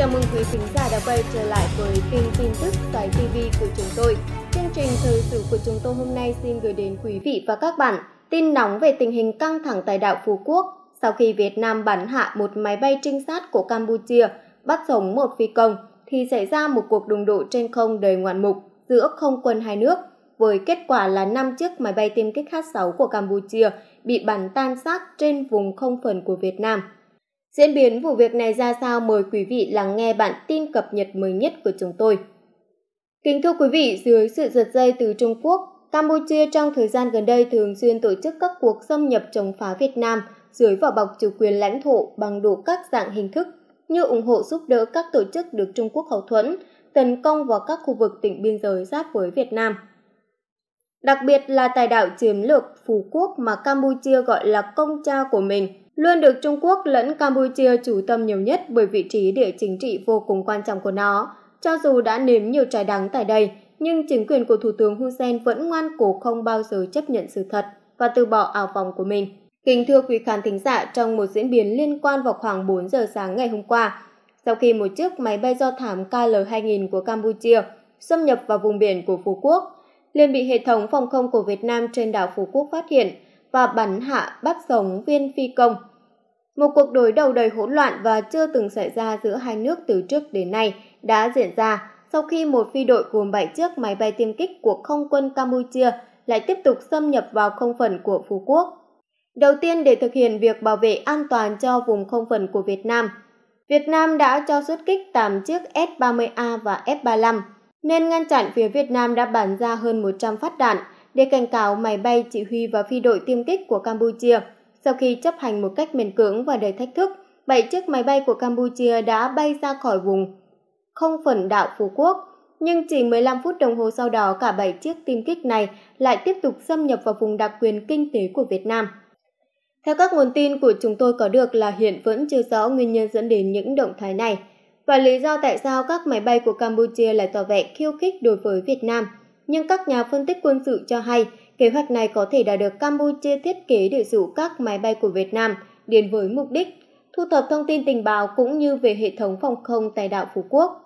Chào mừng quý khán giả đã quay trở lại với kênh tin tức Sài TV của chúng tôi. Chương trình thời sự của chúng tôi hôm nay xin gửi đến quý vị và các bạn tin nóng về tình hình căng thẳng tại đảo Phú Quốc sau khi Việt Nam bắn hạ một máy bay trinh sát của Campuchia, bắt sống một phi công thì xảy ra một cuộc đụng độ trên không đầy ngoạn mục giữa không quân hai nước với kết quả là năm chiếc máy bay tiêm kích H-6 của Campuchia bị bắn tan xác trên vùng không phần của Việt Nam – Diễn biến vụ việc này ra sao mời quý vị lắng nghe bản tin cập nhật mới nhất của chúng tôi. Kính thưa quý vị, dưới sự giật dây từ Trung Quốc, Campuchia trong thời gian gần đây thường xuyên tổ chức các cuộc xâm nhập chống phá Việt Nam dưới vỏ bọc chủ quyền lãnh thổ bằng đủ các dạng hình thức như ủng hộ giúp đỡ các tổ chức được Trung Quốc hậu thuẫn, tấn công vào các khu vực tỉnh biên giới giáp với Việt Nam. Đặc biệt là tài đạo chiến lược Phú Quốc mà Campuchia gọi là công cha của mình – luôn được Trung Quốc lẫn Campuchia chú tâm nhiều nhất bởi vị trí địa chính trị vô cùng quan trọng của nó. Cho dù đã nếm nhiều trái đắng tại đây, nhưng chính quyền của Thủ tướng Hun Sen vẫn ngoan cố không bao giờ chấp nhận sự thật và từ bỏ ảo vọng của mình. Kính thưa quý khán thính giả, trong một diễn biến liên quan vào khoảng 4 giờ sáng ngày hôm qua, sau khi một chiếc máy bay do thám KL-2000 của Campuchia xâm nhập vào vùng biển của Phú Quốc, liền bị hệ thống phòng không của Việt Nam trên đảo Phú Quốc phát hiện và bắn hạ bắt sống viên phi công một cuộc đối đầu đầy hỗn loạn và chưa từng xảy ra giữa hai nước từ trước đến nay đã diễn ra sau khi một phi đội gồm 7 chiếc máy bay tiêm kích của không quân Campuchia lại tiếp tục xâm nhập vào không phận của Phú Quốc. Đầu tiên để thực hiện việc bảo vệ an toàn cho vùng không phận của Việt Nam, Việt Nam đã cho xuất kích 8 chiếc S-30A và F-35, nên ngăn chặn phía Việt Nam đã bắn ra hơn 100 phát đạn để cảnh cáo máy bay chỉ huy và phi đội tiêm kích của Campuchia – sau khi chấp hành một cách miền cưỡng và đầy thách thức, 7 chiếc máy bay của Campuchia đã bay ra khỏi vùng không phần đảo Phú Quốc. Nhưng chỉ 15 phút đồng hồ sau đó cả 7 chiếc tiêm kích này lại tiếp tục xâm nhập vào vùng đặc quyền kinh tế của Việt Nam. Theo các nguồn tin của chúng tôi có được là hiện vẫn chưa rõ nguyên nhân dẫn đến những động thái này và lý do tại sao các máy bay của Campuchia lại tỏ vẻ khiêu khích đối với Việt Nam. Nhưng các nhà phân tích quân sự cho hay Kế hoạch này có thể đã được Campuchia thiết kế để dụ các máy bay của Việt Nam điền với mục đích thu thập thông tin tình báo cũng như về hệ thống phòng không tại đảo Phú Quốc.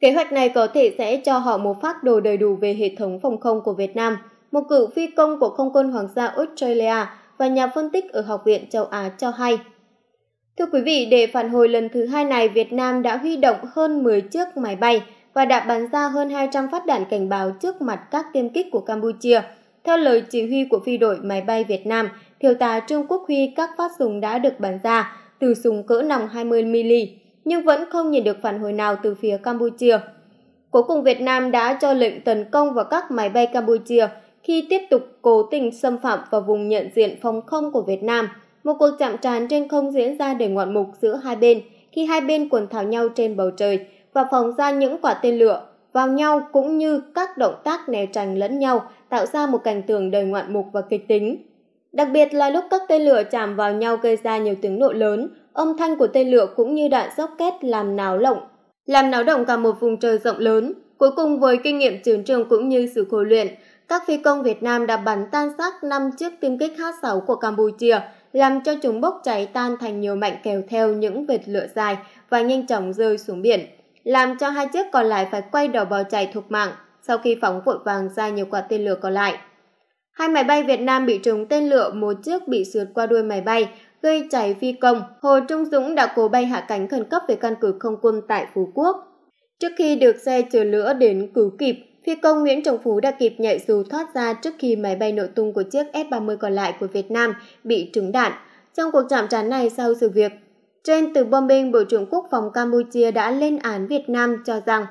Kế hoạch này có thể sẽ cho họ một phát đồ đầy đủ về hệ thống phòng không của Việt Nam, một cựu phi công của Không quân Hoàng gia Australia và nhà phân tích ở Học viện châu Á cho hay. Thưa quý vị, để phản hồi lần thứ hai này, Việt Nam đã huy động hơn 10 chiếc máy bay và đã bắn ra hơn 200 phát đạn cảnh báo trước mặt các tiêm kích của Campuchia – theo lời chỉ huy của phi đội máy bay Việt Nam, thiếu tá Trương Quốc Huy các phát súng đã được bắn ra từ súng cỡ nòng 20mm, nhưng vẫn không nhận được phản hồi nào từ phía Campuchia. Cuối cùng Việt Nam đã cho lệnh tấn công vào các máy bay Campuchia khi tiếp tục cố tình xâm phạm vào vùng nhận diện phòng không của Việt Nam. Một cuộc chạm trán trên không diễn ra đầy ngoạn mục giữa hai bên khi hai bên quần thảo nhau trên bầu trời và phóng ra những quả tên lửa vào nhau cũng như các động tác né tránh lẫn nhau tạo ra một cảnh tượng đầy ngoạn mục và kịch tính. Đặc biệt là lúc các tên lửa chạm vào nhau gây ra nhiều tiếng nổ lớn, âm thanh của tên lửa cũng như đạn dốc kết làm náo động, làm náo động cả một vùng trời rộng lớn. Cuối cùng với kinh nghiệm chiến trường cũng như sự khổ luyện, các phi công Việt Nam đã bắn tan xác 5 chiếc tiêm kích H6 của Campuchia, làm cho chúng bốc cháy tan thành nhiều mảnh kèo theo những vệt lửa dài và nhanh chóng rơi xuống biển, làm cho hai chiếc còn lại phải quay đầu bò chạy thục mạng sau khi phóng vội vàng ra nhiều quả tên lửa còn lại. Hai máy bay Việt Nam bị trúng tên lửa, một chiếc bị sượt qua đuôi máy bay, gây cháy phi công. Hồ Trung Dũng đã cố bay hạ cánh khẩn cấp về căn cứ không quân tại Phú Quốc. Trước khi được xe chở lửa đến cứu kịp, phi công Nguyễn Trọng Phú đã kịp nhảy dù thoát ra trước khi máy bay nội tung của chiếc F-30 còn lại của Việt Nam bị trúng đạn. Trong cuộc chạm trán này sau sự việc, trên từ bombing, Bộ trưởng Quốc phòng Campuchia đã lên án Việt Nam cho rằng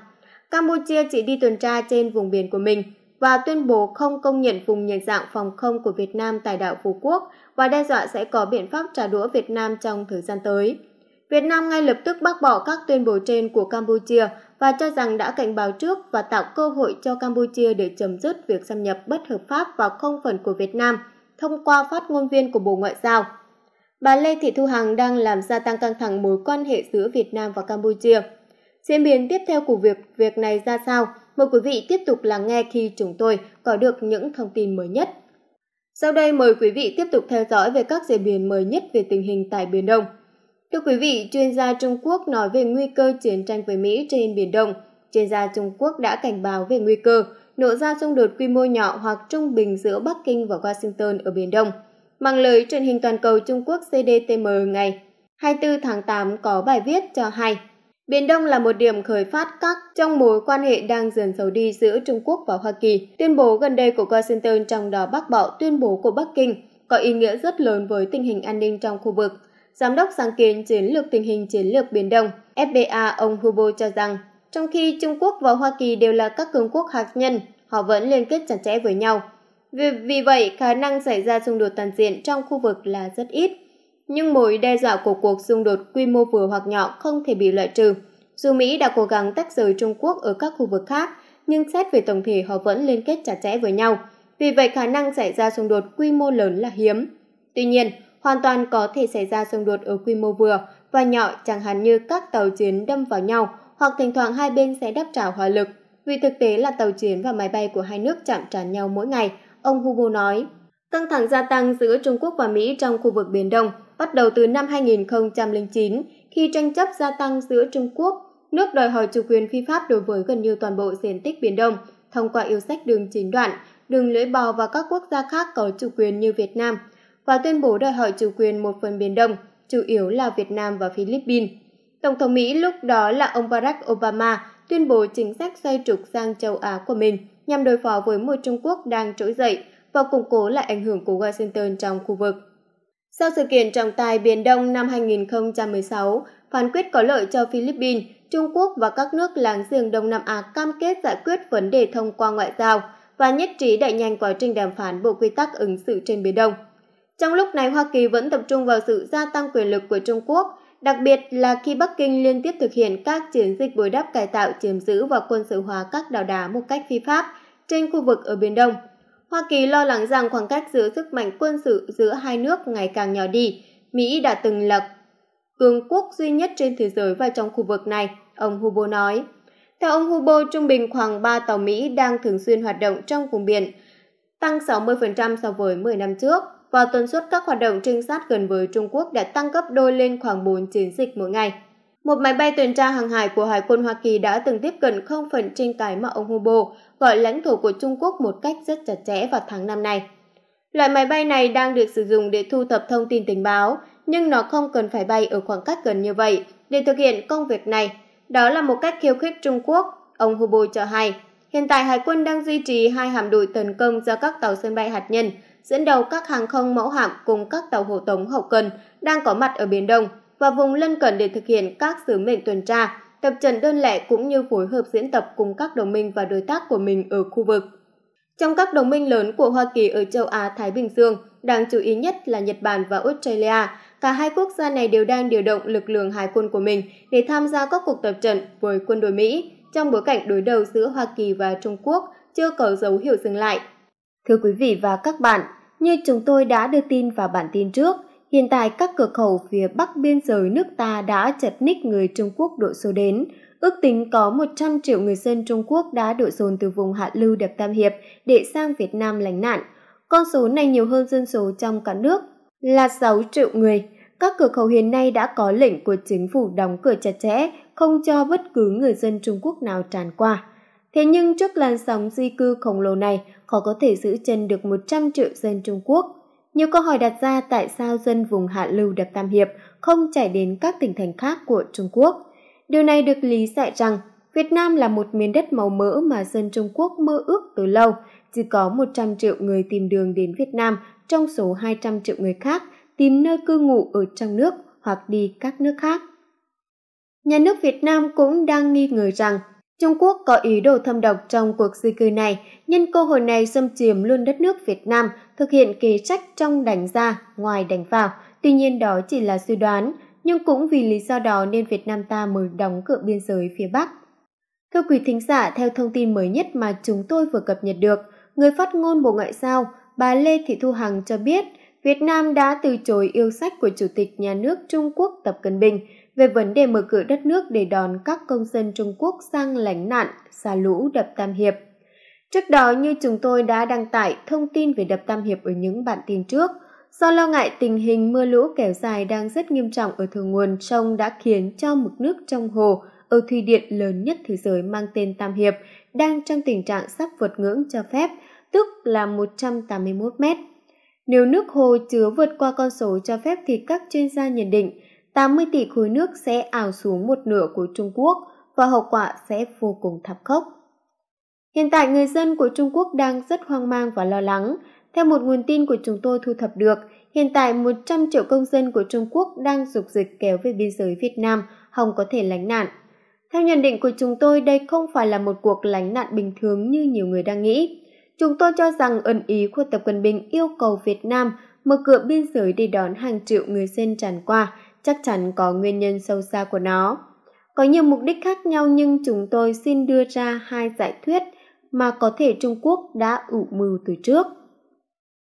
Campuchia chỉ đi tuần tra trên vùng biển của mình và tuyên bố không công nhận vùng nhận dạng phòng không của Việt Nam tại đảo Phú Quốc và đe dọa sẽ có biện pháp trả đũa Việt Nam trong thời gian tới. Việt Nam ngay lập tức bác bỏ các tuyên bố trên của Campuchia và cho rằng đã cảnh báo trước và tạo cơ hội cho Campuchia để chấm dứt việc xâm nhập bất hợp pháp vào không phận của Việt Nam thông qua phát ngôn viên của Bộ Ngoại giao. Bà Lê Thị Thu Hằng đang làm gia tăng căng thẳng mối quan hệ giữa Việt Nam và Campuchia – Diễn biến tiếp theo của việc việc này ra sao? Mời quý vị tiếp tục lắng nghe khi chúng tôi có được những thông tin mới nhất. Sau đây mời quý vị tiếp tục theo dõi về các diễn biến mới nhất về tình hình tại Biển Đông. Thưa quý vị, chuyên gia Trung Quốc nói về nguy cơ chiến tranh với Mỹ trên Biển Đông. Chuyên gia Trung Quốc đã cảnh báo về nguy cơ nổ ra xung đột quy mô nhỏ hoặc trung bình giữa Bắc Kinh và Washington ở Biển Đông. Bằng lời truyền hình toàn cầu Trung Quốc CDTM ngày 24 tháng 8 có bài viết cho hay Biển Đông là một điểm khởi phát các trong mối quan hệ đang dần xấu đi giữa Trung Quốc và Hoa Kỳ. Tuyên bố gần đây của Washington trong đó bác bỏ tuyên bố của Bắc Kinh có ý nghĩa rất lớn với tình hình an ninh trong khu vực. Giám đốc sáng kiến chiến lược tình hình chiến lược Biển Đông, FBA ông Hubo cho rằng, trong khi Trung Quốc và Hoa Kỳ đều là các cường quốc hạt nhân, họ vẫn liên kết chặt chẽ với nhau. Vì, vì vậy, khả năng xảy ra xung đột toàn diện trong khu vực là rất ít nhưng mối đe dọa của cuộc xung đột quy mô vừa hoặc nhỏ không thể bị loại trừ. Dù Mỹ đã cố gắng tách rời Trung Quốc ở các khu vực khác, nhưng xét về tổng thể họ vẫn liên kết chặt chẽ với nhau. Vì vậy khả năng xảy ra xung đột quy mô lớn là hiếm. Tuy nhiên, hoàn toàn có thể xảy ra xung đột ở quy mô vừa và nhỏ chẳng hạn như các tàu chiến đâm vào nhau hoặc thỉnh thoảng hai bên sẽ đáp trả hỏa lực. Vì thực tế là tàu chiến và máy bay của hai nước chạm trán nhau mỗi ngày, ông Hugo nói. Căng thẳng gia tăng giữa Trung Quốc và Mỹ trong khu vực Biển Đông bắt đầu từ năm 2009 khi tranh chấp gia tăng giữa Trung Quốc, nước đòi hỏi chủ quyền phi pháp đối với gần như toàn bộ diện tích Biển Đông thông qua yêu sách đường chính đoạn, đường lưỡi bò và các quốc gia khác có chủ quyền như Việt Nam và tuyên bố đòi hỏi chủ quyền một phần Biển Đông, chủ yếu là Việt Nam và Philippines. Tổng thống Mỹ lúc đó là ông Barack Obama tuyên bố chính sách xoay trục sang châu Á của mình nhằm đối phó với một Trung Quốc đang trỗi dậy và củng cố lại ảnh hưởng của Washington trong khu vực. Sau sự kiện trọng tài Biển Đông năm 2016, phán quyết có lợi cho Philippines, Trung Quốc và các nước láng giềng Đông Nam Á cam kết giải quyết vấn đề thông qua ngoại giao và nhất trí đẩy nhanh quá trình đàm phán bộ quy tắc ứng xử trên Biển Đông. Trong lúc này, Hoa Kỳ vẫn tập trung vào sự gia tăng quyền lực của Trung Quốc, đặc biệt là khi Bắc Kinh liên tiếp thực hiện các chiến dịch bồi đắp cải tạo chiếm giữ và quân sự hóa các đảo đá một cách phi pháp trên khu vực ở Biển Đông – Hoa Kỳ lo lắng rằng khoảng cách giữa sức mạnh quân sự giữa hai nước ngày càng nhỏ đi. Mỹ đã từng là cường quốc duy nhất trên thế giới và trong khu vực này, ông Hubo nói. Theo ông Hubo, trung bình khoảng 3 tàu Mỹ đang thường xuyên hoạt động trong vùng biển, tăng 60% so với 10 năm trước và tần suất các hoạt động trinh sát gần với Trung Quốc đã tăng gấp đôi lên khoảng 4 chiến dịch mỗi ngày. Một máy bay tuần tra hàng hải của Hải quân Hoa Kỳ đã từng tiếp cận không phận trên cái mà ông Hubo gọi lãnh thổ của Trung Quốc một cách rất chặt chẽ vào tháng năm này. Loại máy bay này đang được sử dụng để thu thập thông tin tình báo, nhưng nó không cần phải bay ở khoảng cách gần như vậy để thực hiện công việc này. Đó là một cách khiêu khích Trung Quốc, ông Hubo cho hay. Hiện tại Hải quân đang duy trì hai hạm đội tấn công do các tàu sân bay hạt nhân, dẫn đầu các hàng không mẫu hạm cùng các tàu hộ tống hậu cần đang có mặt ở Biển Đông và vùng lân cận để thực hiện các sứ mệnh tuần tra, tập trận đơn lẻ cũng như phối hợp diễn tập cùng các đồng minh và đối tác của mình ở khu vực. Trong các đồng minh lớn của Hoa Kỳ ở châu Á-Thái Bình Dương, đáng chú ý nhất là Nhật Bản và Australia. Cả hai quốc gia này đều đang điều động lực lượng hải quân của mình để tham gia các cuộc tập trận với quân đội Mỹ trong bối cảnh đối đầu giữa Hoa Kỳ và Trung Quốc chưa có dấu hiệu dừng lại. Thưa quý vị và các bạn, như chúng tôi đã đưa tin vào bản tin trước, hiện tại các cửa khẩu phía bắc biên giới nước ta đã chật ních người Trung Quốc đổ số đến. Ước tính có 100 triệu người dân Trung Quốc đã đổ dồn từ vùng Hạ Lưu Đập Tam Hiệp để sang Việt Nam lánh nạn. Con số này nhiều hơn dân số trong cả nước là 6 triệu người. Các cửa khẩu hiện nay đã có lệnh của chính phủ đóng cửa chặt chẽ, không cho bất cứ người dân Trung Quốc nào tràn qua. Thế nhưng trước làn sóng di cư khổng lồ này, khó có thể giữ chân được 100 triệu dân Trung Quốc. Nhiều câu hỏi đặt ra tại sao dân vùng hạ lưu đập Tam Hiệp không chảy đến các tỉnh thành khác của Trung Quốc. Điều này được lý giải rằng Việt Nam là một miền đất màu mỡ mà dân Trung Quốc mơ ước từ lâu, chỉ có 100 triệu người tìm đường đến Việt Nam trong số 200 triệu người khác tìm nơi cư ngụ ở trong nước hoặc đi các nước khác. Nhà nước Việt Nam cũng đang nghi ngờ rằng Trung Quốc có ý đồ thâm độc trong cuộc di cư này, nhân cơ hội này xâm chiếm luôn đất nước Việt Nam, thực hiện kế trách trong đánh ra, ngoài đánh vào. Tuy nhiên đó chỉ là suy đoán, nhưng cũng vì lý do đó nên Việt Nam ta mới đóng cửa biên giới phía Bắc. Thưa quý thính giả, theo thông tin mới nhất mà chúng tôi vừa cập nhật được, người phát ngôn Bộ Ngoại giao, bà Lê Thị Thu Hằng cho biết, Việt Nam đã từ chối yêu sách của Chủ tịch Nhà nước Trung Quốc Tập Cận Bình về vấn đề mở cửa đất nước để đón các công dân Trung Quốc sang lánh nạn, xả lũ đập Tam Hiệp. Trước đó như chúng tôi đã đăng tải thông tin về đập Tam Hiệp ở những bản tin trước, do lo ngại tình hình mưa lũ kéo dài đang rất nghiêm trọng ở thượng nguồn sông đã khiến cho mực nước trong hồ ở thủy điện lớn nhất thế giới mang tên Tam Hiệp đang trong tình trạng sắp vượt ngưỡng cho phép, tức là 181 mét. Nếu nước hồ chứa vượt qua con số cho phép thì các chuyên gia nhận định 80 tỷ khối nước sẽ ảo xuống một nửa của Trung Quốc và hậu quả sẽ vô cùng thảm khốc. Hiện tại người dân của Trung Quốc đang rất hoang mang và lo lắng. Theo một nguồn tin của chúng tôi thu thập được, hiện tại 100 triệu công dân của Trung Quốc đang dục dịch kéo về biên giới Việt Nam, hòng có thể lánh nạn. Theo nhận định của chúng tôi, đây không phải là một cuộc lánh nạn bình thường như nhiều người đang nghĩ. Chúng tôi cho rằng ẩn ý của Tập Cận Bình yêu cầu Việt Nam mở cửa biên giới để đón hàng triệu người dân tràn qua, chắc chắn có nguyên nhân sâu xa của nó. Có nhiều mục đích khác nhau nhưng chúng tôi xin đưa ra hai giải thuyết mà có thể Trung Quốc đã ủ mưu từ trước.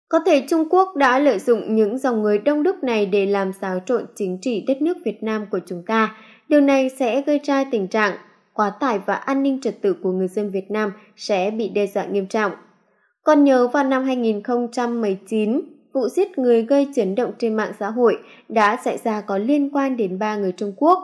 Có thể Trung Quốc đã lợi dụng những dòng người đông đúc này để làm xáo trộn chính trị đất nước Việt Nam của chúng ta. Điều này sẽ gây ra tình trạng quá tải và an ninh trật tự của người dân Việt Nam sẽ bị đe dọa nghiêm trọng. Còn nhớ vào năm 2019, vụ giết người gây chấn động trên mạng xã hội đã xảy ra có liên quan đến ba người Trung Quốc.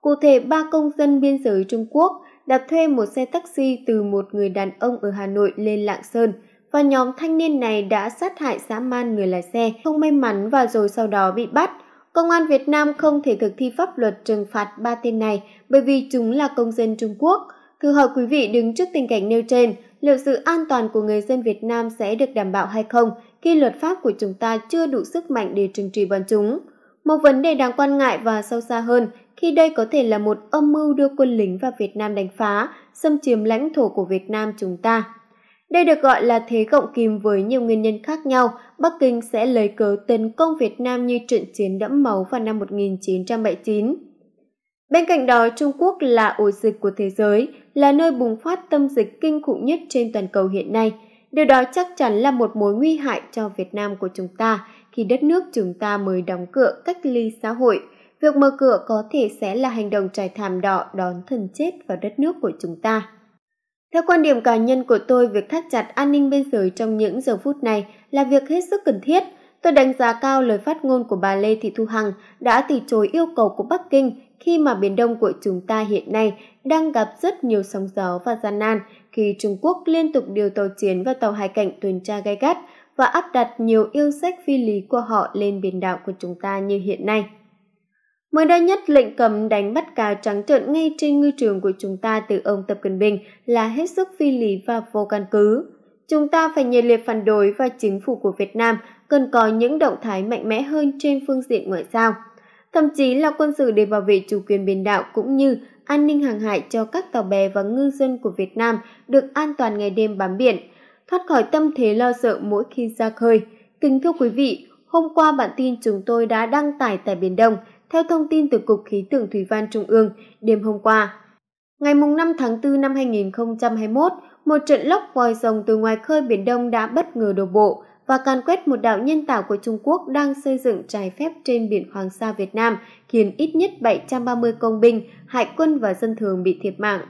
Cụ thể, ba công dân biên giới Trung Quốc đặt thuê một xe taxi từ một người đàn ông ở Hà Nội lên Lạng Sơn và nhóm thanh niên này đã sát hại dã man người lái xe không may mắn và rồi sau đó bị bắt. Công an Việt Nam không thể thực thi pháp luật trừng phạt ba tên này bởi vì chúng là công dân Trung Quốc. Thưa hỏi quý vị đứng trước tình cảnh nêu trên, liệu sự an toàn của người dân Việt Nam sẽ được đảm bảo hay không? khi luật pháp của chúng ta chưa đủ sức mạnh để trừng trị bọn chúng. Một vấn đề đáng quan ngại và sâu xa hơn khi đây có thể là một âm mưu đưa quân lính vào Việt Nam đánh phá, xâm chiếm lãnh thổ của Việt Nam chúng ta. Đây được gọi là thế cộng kìm với nhiều nguyên nhân khác nhau. Bắc Kinh sẽ lấy cớ tấn công Việt Nam như trận chiến đẫm máu vào năm 1979. Bên cạnh đó, Trung Quốc là ổ dịch của thế giới, là nơi bùng phát tâm dịch kinh khủng nhất trên toàn cầu hiện nay – Điều đó chắc chắn là một mối nguy hại cho Việt Nam của chúng ta khi đất nước chúng ta mới đóng cửa cách ly xã hội. Việc mở cửa có thể sẽ là hành động trải thảm đỏ đón thần chết vào đất nước của chúng ta. Theo quan điểm cá nhân của tôi, việc thắt chặt an ninh biên giới trong những giờ phút này là việc hết sức cần thiết. Tôi đánh giá cao lời phát ngôn của bà Lê Thị Thu Hằng đã từ chối yêu cầu của Bắc Kinh khi mà Biển Đông của chúng ta hiện nay đang gặp rất nhiều sóng gió và gian nan khi Trung Quốc liên tục điều tàu chiến và tàu hải cảnh tuần tra gay gắt và áp đặt nhiều yêu sách phi lý của họ lên biển đảo của chúng ta như hiện nay. Mới đây nhất, lệnh cấm đánh bắt cá trắng trợn ngay trên ngư trường của chúng ta từ ông Tập Cận Bình là hết sức phi lý và vô căn cứ. Chúng ta phải nhiệt liệt phản đối và chính phủ của Việt Nam cần có những động thái mạnh mẽ hơn trên phương diện ngoại giao, thậm chí là quân sự để bảo vệ chủ quyền biển đảo cũng như an ninh hàng hải cho các tàu bè và ngư dân của Việt Nam được an toàn ngày đêm bám biển, thoát khỏi tâm thế lo sợ mỗi khi ra khơi. Kính thưa quý vị, hôm qua bản tin chúng tôi đã đăng tải tại Biển Đông theo thông tin từ Cục Khí tượng Thủy văn Trung ương đêm hôm qua. Ngày 5 tháng 4 năm 2021, một trận lốc vòi rồng từ ngoài khơi Biển Đông đã bất ngờ đổ bộ, và càn quét một đảo nhân tạo của Trung Quốc đang xây dựng trái phép trên biển Hoàng Sa Việt Nam, khiến ít nhất 730 công binh, hải quân và dân thường bị thiệt mạng.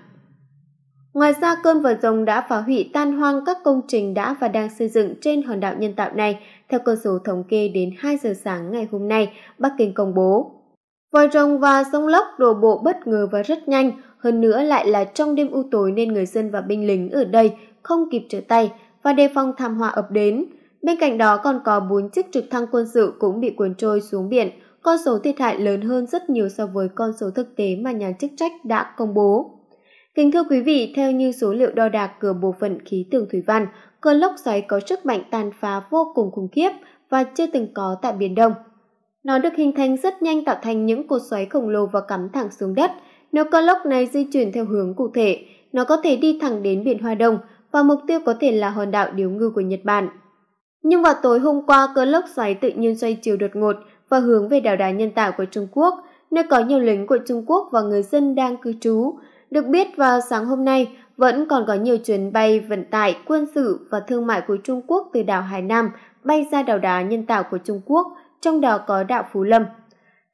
Ngoài ra, cơn vòi rồng đã phá hủy tan hoang các công trình đã và đang xây dựng trên hòn đảo nhân tạo này. Theo cơ số thống kê đến 2 giờ sáng ngày hôm nay, Bắc Kinh công bố. Vòi rồng và sông lốc đổ bộ bất ngờ và rất nhanh, hơn nữa lại là trong đêm u tối nên người dân và binh lính ở đây không kịp trở tay và đề phòng thảm họa ập đến. Bên cạnh đó còn có 4 chiếc trực thăng quân sự cũng bị cuốn trôi xuống biển, con số thiệt hại lớn hơn rất nhiều so với con số thực tế mà nhà chức trách đã công bố. Kính thưa quý vị, theo như số liệu đo đạc cửa bộ phận khí tượng thủy văn, cơn lốc xoáy có sức mạnh tàn phá vô cùng khủng khiếp và chưa từng có tại Biển Đông. Nó được hình thành rất nhanh tạo thành những cột xoáy khổng lồ và cắm thẳng xuống đất. Nếu cơn lốc này di chuyển theo hướng cụ thể, nó có thể đi thẳng đến Biển Hoa Đông và mục tiêu có thể là hòn đảo điếu ngư của Nhật Bản. Nhưng vào tối hôm qua, cơn lốc xoáy tự nhiên xoay chiều đột ngột và hướng về đảo đá nhân tạo của Trung Quốc, nơi có nhiều lính của Trung Quốc và người dân đang cư trú. Được biết vào sáng hôm nay, vẫn còn có nhiều chuyến bay vận tải, quân sự và thương mại của Trung Quốc từ đảo Hải Nam bay ra đảo đá nhân tạo của Trung Quốc, trong đó có đảo Phú Lâm.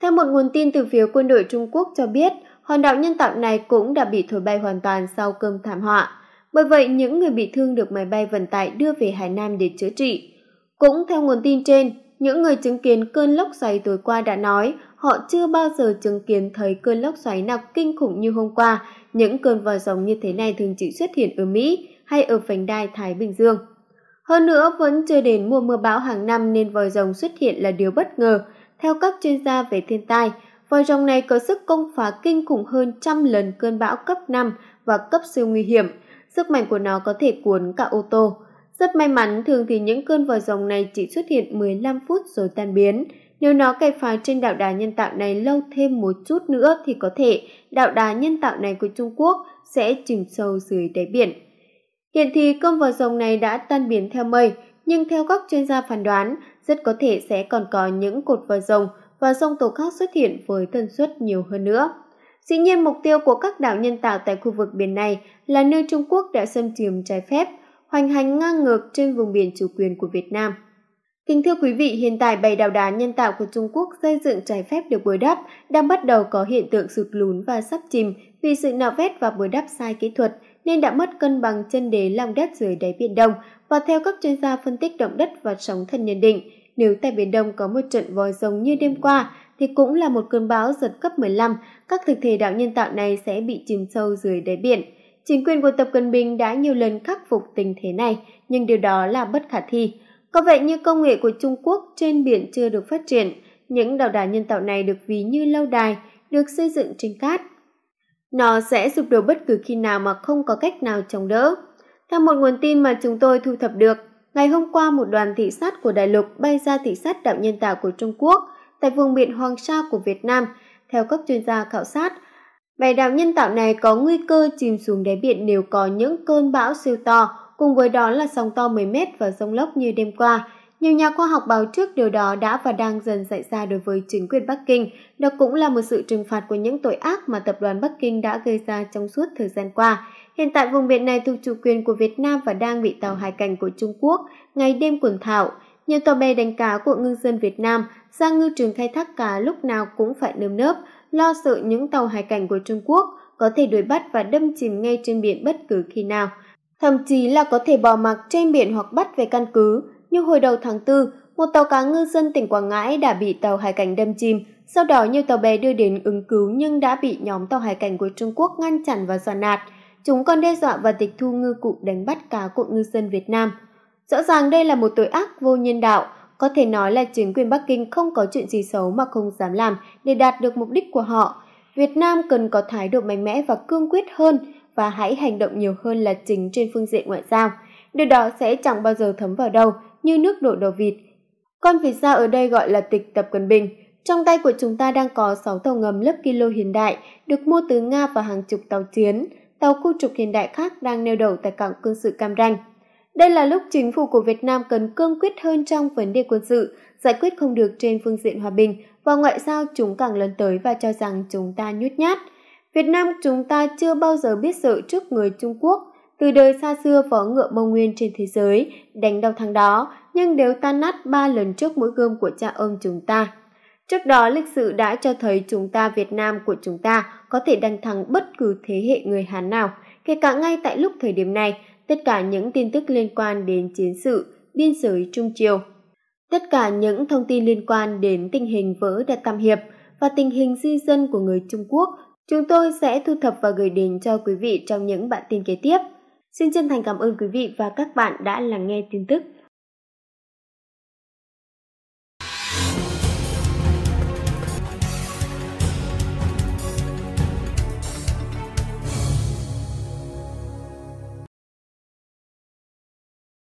Theo một nguồn tin từ phía quân đội Trung Quốc cho biết, hòn đảo nhân tạo này cũng đã bị thổi bay hoàn toàn sau cơn thảm họa. Bởi vậy, những người bị thương được máy bay vận tải đưa về Hải Nam để chữa trị. Cũng theo nguồn tin trên, những người chứng kiến cơn lốc xoáy tối qua đã nói họ chưa bao giờ chứng kiến thấy cơn lốc xoáy nào kinh khủng như hôm qua. Những cơn vòi rồng như thế này thường chỉ xuất hiện ở Mỹ hay ở vành đai Thái Bình Dương. Hơn nữa, vẫn chưa đến mùa mưa bão hàng năm nên vòi rồng xuất hiện là điều bất ngờ. Theo các chuyên gia về thiên tai, vòi rồng này có sức công phá kinh khủng hơn trăm lần cơn bão cấp 5 và cấp siêu nguy hiểm. Sức mạnh của nó có thể cuốn cả ô tô. Rất may mắn thường thì những cơn vòi rồng này chỉ xuất hiện 15 phút rồi tan biến. Nếu nó cày phá trên đảo đá nhân tạo này lâu thêm một chút nữa thì có thể đảo đá nhân tạo này của Trung Quốc sẽ chìm sâu dưới đáy biển. Hiện thì cơn vòi rồng này đã tan biến theo mây, nhưng theo các chuyên gia phán đoán, rất có thể sẽ còn có những cột vòi rồng và sông tổ khác xuất hiện với tần suất nhiều hơn nữa. Dĩ nhiên mục tiêu của các đảo nhân tạo tại khu vực biển này là nơi Trung Quốc đã xâm chiếm trái phép – hoành hành ngang ngược trên vùng biển chủ quyền của Việt Nam. Kính thưa quý vị, hiện tại bầy đào đá nhân tạo của Trung Quốc xây dựng trái phép được bồi đắp đang bắt đầu có hiện tượng sụt lún và sắp chìm vì sự nạo vét và bồi đắp sai kỹ thuật nên đã mất cân bằng chân đế lòng đất dưới đáy Biển Đông và theo các chuyên gia phân tích động đất và sóng thần nhận định, nếu tại Biển Đông có một trận vòi rồng như đêm qua thì cũng là một cơn bão giật cấp 15, các thực thể đạo nhân tạo này sẽ bị chìm sâu dưới đáy biển. Chính quyền của Tập Cận Bình đã nhiều lần khắc phục tình thế này, nhưng điều đó là bất khả thi. Có vẻ như công nghệ của Trung Quốc trên biển chưa được phát triển, những đảo đá nhân tạo này được ví như lâu đài, được xây dựng trên cát. Nó sẽ sụp đổ bất cứ khi nào mà không có cách nào chống đỡ. Theo một nguồn tin mà chúng tôi thu thập được, ngày hôm qua một đoàn thị sát của đại lục bay ra thị sát đảo nhân tạo của Trung Quốc tại vùng biển Hoàng Sa của Việt Nam. Theo các chuyên gia khảo sát, Bãi đảo nhân tạo này có nguy cơ chìm xuống đáy biển nếu có những cơn bão siêu to, cùng với đó là sóng to 10 mét và rông lốc như đêm qua. Nhiều nhà khoa học báo trước điều đó đã và đang dần xảy ra đối với chính quyền Bắc Kinh. Đó cũng là một sự trừng phạt của những tội ác mà tập đoàn Bắc Kinh đã gây ra trong suốt thời gian qua. Hiện tại vùng biển này thuộc chủ quyền của Việt Nam và đang bị tàu hải cảnh của Trung Quốc ngày đêm quần thảo. Nhiều tàu bè đánh cá của ngư dân Việt Nam ra ngư trường khai thác cá lúc nào cũng phải nơm nớp, lo sợ những tàu hải cảnh của Trung Quốc có thể đuổi bắt và đâm chìm ngay trên biển bất cứ khi nào, thậm chí là có thể bỏ mặc trên biển hoặc bắt về căn cứ. Như hồi đầu tháng 4, một tàu cá ngư dân tỉnh Quảng Ngãi đã bị tàu hải cảnh đâm chìm, sau đó nhiều tàu bè đưa đến ứng cứu nhưng đã bị nhóm tàu hải cảnh của Trung Quốc ngăn chặn và dọa nạt. Chúng còn đe dọa và tịch thu ngư cụ đánh bắt cá của ngư dân Việt Nam. Rõ ràng đây là một tội ác vô nhân đạo, có thể nói là chính quyền Bắc Kinh không có chuyện gì xấu mà không dám làm để đạt được mục đích của họ. Việt Nam cần có thái độ mạnh mẽ và cương quyết hơn và hãy hành động nhiều hơn là chính trên phương diện ngoại giao. Điều đó sẽ chẳng bao giờ thấm vào đâu như nước đổ đầu vịt. Con vịt ra ở đây gọi là tịch tập cận bình. Trong tay của chúng ta đang có 6 tàu ngầm lớp kilo hiện đại được mua từ Nga và hàng chục tàu chiến, tàu khu trục hiện đại khác đang neo đậu tại cảng quân sự Cam Ranh. Đây là lúc chính phủ của Việt Nam cần cương quyết hơn trong vấn đề quân sự, giải quyết không được trên phương diện hòa bình và ngoại giao chúng càng lớn tới và cho rằng chúng ta nhút nhát. Việt Nam chúng ta chưa bao giờ biết sợ trước người Trung Quốc, từ đời xa xưa võ ngựa bông nguyên trên thế giới, đánh đau thằng đó, nhưng đều tan nát ba lần trước mũi gươm của cha ông chúng ta. Trước đó, lịch sử đã cho thấy chúng ta Việt Nam của chúng ta có thể đánh thắng bất cứ thế hệ người Hán nào, kể cả ngay tại lúc thời điểm này, tất cả những tin tức liên quan đến chiến sự, biên giới Trung Triều. Tất cả những thông tin liên quan đến tình hình vỡ đập Tam Hiệp và tình hình di dân của người Trung Quốc, chúng tôi sẽ thu thập và gửi đến cho quý vị trong những bản tin kế tiếp. Xin chân thành cảm ơn quý vị và các bạn đã lắng nghe tin tức.